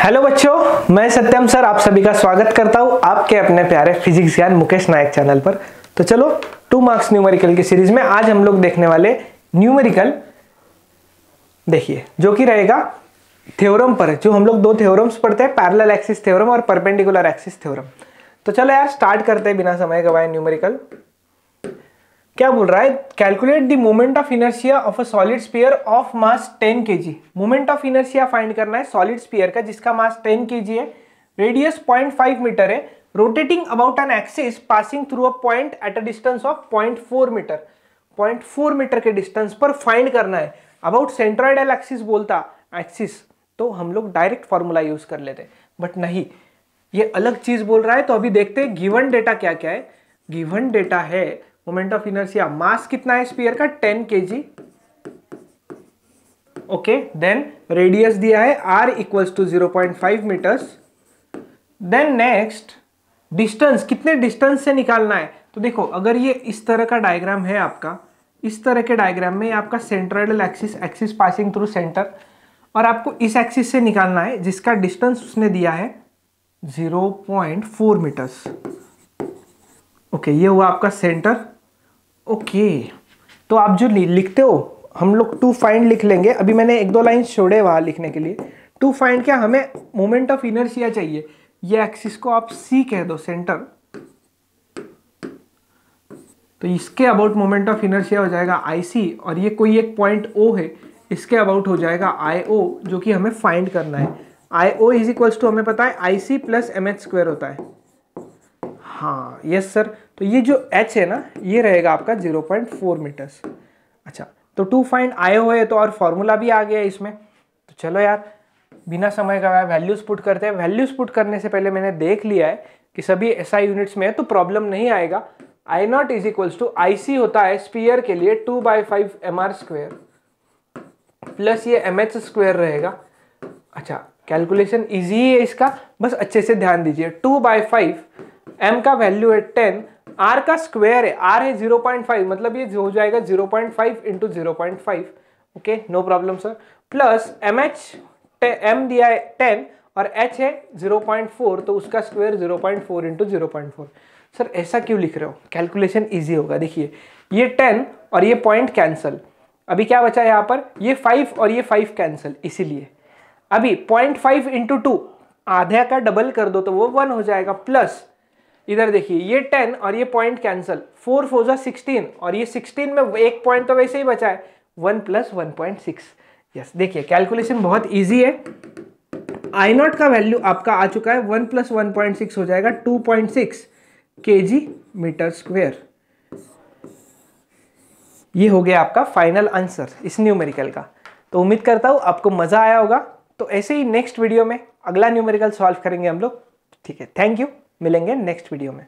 hello बच्चों मैं सत्यम sir आप सभी का स्वागत करता हूं आपके अपने प्यारे फिजिक्स ज्ञान मुकेश नायक चैनल पर तो चलो टू मार्क्स न्यूमेरिकल की सीरीज में आज हम लोग देखने वाले न्यूमेरिकल देखिए जो कि रहेगा थ्योरम पर जो हम लोग दो थ्योरम्स पढ़ते हैं पैरेलल एक्सिस थ्योरम और परपेंडिकुलर एक्सिस थ्योरम तो चलो यार स्टार्ट करते हैं बिना समय गवाए न्यूमेरिकल क्या बोल रहा है calculate the moment of inertia of a solid sphere of mass 10 K G moment of inertia find करना है सॉलिड स्पीयर का जिसका मास 10 के जी है रेडियस 0.5 मीटर है rotating about an axis passing through a point at a distance of 0.4 metre 0.4 metre के distance पर find करना है अबाउट सेंट्रॉइडल एक्सिस बोलता एक्सिस तो हम लोग डायरेक्ट फॉर्मूला यूज कर लेते बट नहीं ये अलग चीज बोल रहा है तो अभी देखते हैं गिवन डेटा क्या क्या है गिवन डेटा है मोमेंट ऑफ इनर्सिया मास कितना है स्पीयर का टेन के जी ओके देन रेडियस दिया है R equals to zero point five metres then next distance कितने डिस्टेंस से निकालना है तो देखो अगर ये इस तरह का डायग्राम है आपका इस तरह के डायग्राम में आपका central axis axis passing through centre और आपको इस एक्सिस से निकालना है जिसका डिस्टेंस उसने दिया है 0.4 मीटर्स ओके ये हुआ आपका सेंटर ओके तो आप जो लिखते हो हम लोग टू फाइंड लिख लेंगे अभी मैंने एक दो लाइन छोड़े वहाँ लिखने के लिए टू फाइंड क्या हमें मोमेंट ऑफ इनर्शिया चाहिए ये एक्सिस को आप सी कह दो सेंटर तो इसके अबाउट मोमेंट ऑफ इनर्शिया हो जाएगा आई सी और ये कोई एक पॉइंट ओ है इसके अबाउट हो जाएगा आई ओ जो कि हमें फाइंड करना है I O is equals to हमें पता है I C plus M H square होता है हाँ यस सर तो ये जो एच है ना ये रहेगा आपका जीरो पॉइंट फोर मीटर्स अच्छा तो टू फाइंड आए हुए तो और फॉर्मूला भी आ गया इसमें तो चलो यार बिना समय का वैल्यूज पुट करते हैं वैल्यूज पुट करने से पहले मैंने देख लिया है कि सभी एस SI यूनिट्स में है तो प्रॉब्लम नहीं आएगा I not is equals to I C होता है स्पीयर के लिए two by five M R square plus ये एम एच स्क्वेयर रहेगा अच्छा कैलकुलेशन इजी है इसका बस अच्छे से ध्यान दीजिए टू बाई फाइव एम का वैल्यू है टेन आर का स्क्वायर है आर है जीरो पॉइंट फाइव मतलब ये हो जाएगा zero point five into zero point five okay no problem sir plus M H M दिया है टेन और h है जीरो पॉइंट फोर तो उसका square zero point four into zero point four sir ऐसा क्यों लिख रहे हो कैलकुलेशन ईजी होगा देखिए ये टेन और ये पॉइंट कैंसिल अभी क्या बचा है यहाँ पर ये फाइव और ये फाइव कैंसिल इसीलिए अभी पॉइंट फाइव इंटू टू आधे का डबल कर दो तो वो वन हो जाएगा प्लस इधर देखिए ये टेन और ये पॉइंट कैंसिल फोर फोजा सिक्सटीन और ये सिक्सटीन में एक पॉइंट तो वैसे ही बचा है one plus one point six yes देखिए कैलकुलेशन बहुत ईजी है आई नॉट का वैल्यू आपका आ चुका है one plus one point six हो जाएगा टू पॉइंट सिक्स के जी मीटर स्क्वेयर ये हो गया आपका फाइनल आंसर इस न्यूमेरिकल का तो उम्मीद करता हूँ आपको मज़ा आया होगा तो ऐसे ही नेक्स्ट वीडियो में अगला न्यूमेरिकल सॉल्व करेंगे हम लोग ठीक है थैंक यू मिलेंगे नेक्स्ट वीडियो में